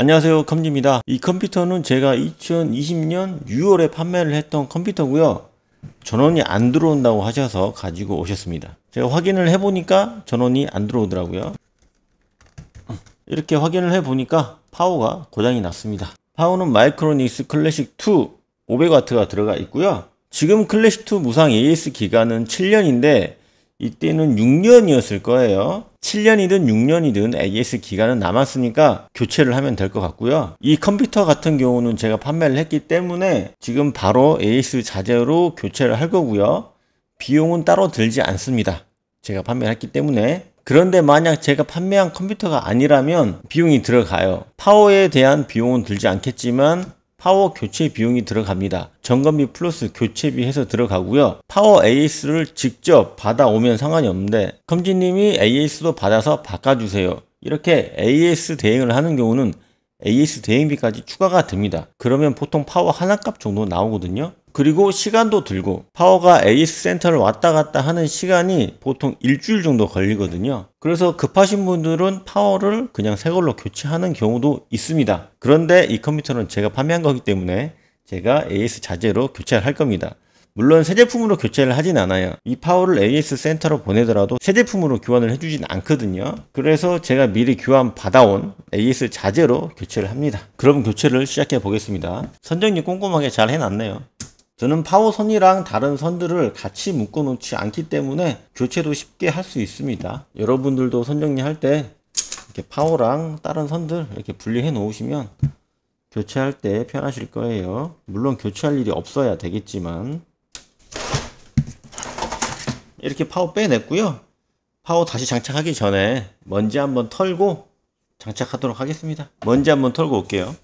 안녕하세요 컴지입니다 이 컴퓨터는 제가 2020년 6월에 판매를 했던 컴퓨터고요 전원이 안 들어온다고 하셔서 가지고 오셨습니다 제가 확인을 해보니까 전원이 안 들어오더라고요 이렇게 확인을 해보니까 파워가 고장이 났습니다 파워는 마이크로닉스 클래식2 500W가 들어가 있고요 지금 클래식2 무상 AS 기간은 7년인데 이때는 6년이었을 거예요 7년이든 6년이든 AS 기간은 남았으니까 교체를 하면 될 것 같고요. 이 컴퓨터 같은 경우는 제가 판매를 했기 때문에 지금 바로 AS 자재로 교체를 할 거고요. 비용은 따로 들지 않습니다. 제가 판매를 했기 때문에 그런데 만약 제가 판매한 컴퓨터가 아니라면 비용이 들어가요. 파워에 대한 비용은 들지 않겠지만 파워 교체 비용이 들어갑니다. 점검비 플러스 교체비 해서 들어가고요. 파워 AS를 직접 받아오면 상관이 없는데 컴진님이 AS도 받아서 바꿔주세요. 이렇게 AS 대행을 하는 경우는 AS 대행비까지 추가가 됩니다. 그러면 보통 파워 하나 값 정도 나오거든요. 그리고 시간도 들고 파워가 AS 센터를 왔다 갔다 하는 시간이 보통 일주일 정도 걸리거든요. 그래서 급하신 분들은 파워를 그냥 새 걸로 교체하는 경우도 있습니다. 그런데 이 컴퓨터는 제가 판매한 거기 때문에 제가 AS 자재로 교체를 할 겁니다. 물론 새 제품으로 교체를 하진 않아요. 이 파워를 AS 센터로 보내더라도 새 제품으로 교환을 해주진 않거든요. 그래서 제가 미리 교환 받아온 AS 자재로 교체를 합니다. 그럼 교체를 시작해 보겠습니다. 선정리 꼼꼼하게 잘 해놨네요. 저는 파워선이랑 다른 선들을 같이 묶어 놓지 않기 때문에 교체도 쉽게 할 수 있습니다 여러분들도 선 정리할 때 이렇게 파워랑 다른 선들 이렇게 분리해 놓으시면 교체할 때 편하실 거예요 물론 교체할 일이 없어야 되겠지만 이렇게 파워 빼냈고요 파워 다시 장착하기 전에 먼지 한번 털고 장착하도록 하겠습니다 먼지 한번 털고 올게요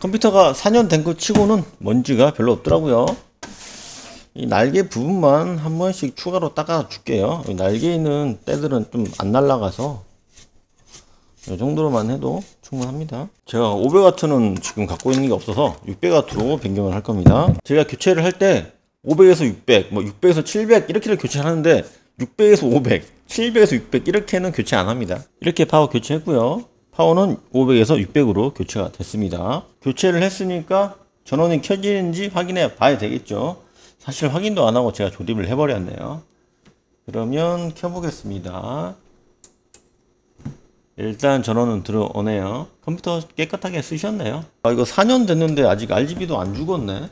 컴퓨터가 4년 된 거 치고는 먼지가 별로 없더라고요 이 날개 부분만 한 번씩 추가로 닦아 줄게요 날개 에 있는 때들은 좀 안 날라가서 이 정도로만 해도 충분합니다 제가 500W는 지금 갖고 있는 게 없어서 600W로 변경을 할 겁니다 제가 교체를 할 때 500에서 600, 뭐 600에서 700 이렇게를 교체하는데 600에서 500, 700에서 600 이렇게는 교체 안 합니다 이렇게 파워 교체했고요 파워는 500에서 600으로 교체가 됐습니다. 교체를 했으니까 전원이 켜지는지 확인해 봐야 되겠죠. 사실 확인도 안 하고 제가 조립을 해버렸네요. 그러면 켜보겠습니다. 일단 전원은 들어오네요. 컴퓨터 깨끗하게 쓰셨네요. 아 이거 4년 됐는데 아직 RGB도 안 죽었네.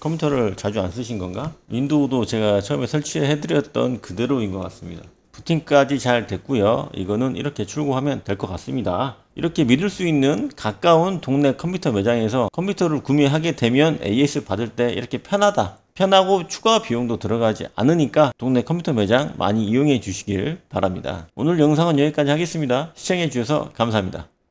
컴퓨터를 자주 안 쓰신 건가? 윈도우도 제가 처음에 설치해드렸던 그대로인 것 같습니다. 부팅까지 잘 됐고요. 이거는 이렇게 출고하면 될 것 같습니다. 이렇게 믿을 수 있는 가까운 동네 컴퓨터 매장에서 컴퓨터를 구매하게 되면 AS 받을 때 이렇게 편하다. 편하고 추가 비용도 들어가지 않으니까 동네 컴퓨터 매장 많이 이용해 주시길 바랍니다. 오늘 영상은 여기까지 하겠습니다. 시청해 주셔서 감사합니다.